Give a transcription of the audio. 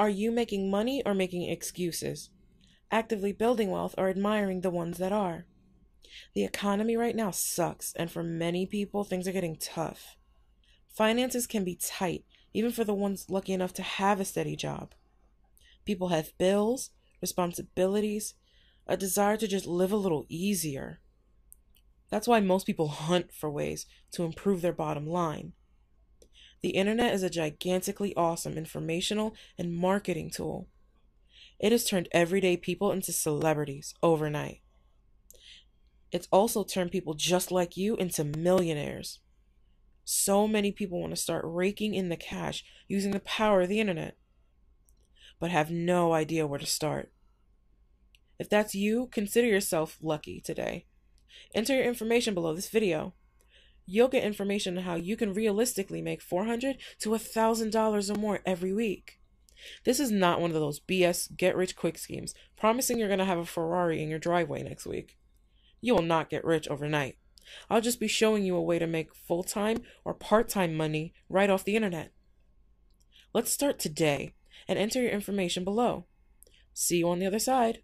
Are you making money or making excuses? Actively building wealth or admiring the ones that are? The economy right now sucks, and for many people, things are getting tough. Finances can be tight, even for the ones lucky enough to have a steady job. People have bills, responsibilities, a desire to just live a little easier. That's why most people hunt for ways to improve their bottom line. The internet is a gigantically awesome informational and marketing tool. It has turned everyday people into celebrities overnight. It's also turned people just like you into millionaires. So many people want to start raking in the cash using the power of the internet, but have no idea where to start. If that's you, consider yourself lucky today. Enter your information below this video. You'll get information on how you can realistically make $400 to $1,000 or more every week. This is not one of those BS get rich quick schemes promising you're going to have a Ferrari in your driveway next week. You will not get rich overnight. I'll just be showing you a way to make full time or part time money right off the internet. Let's start today and enter your information below. See you on the other side.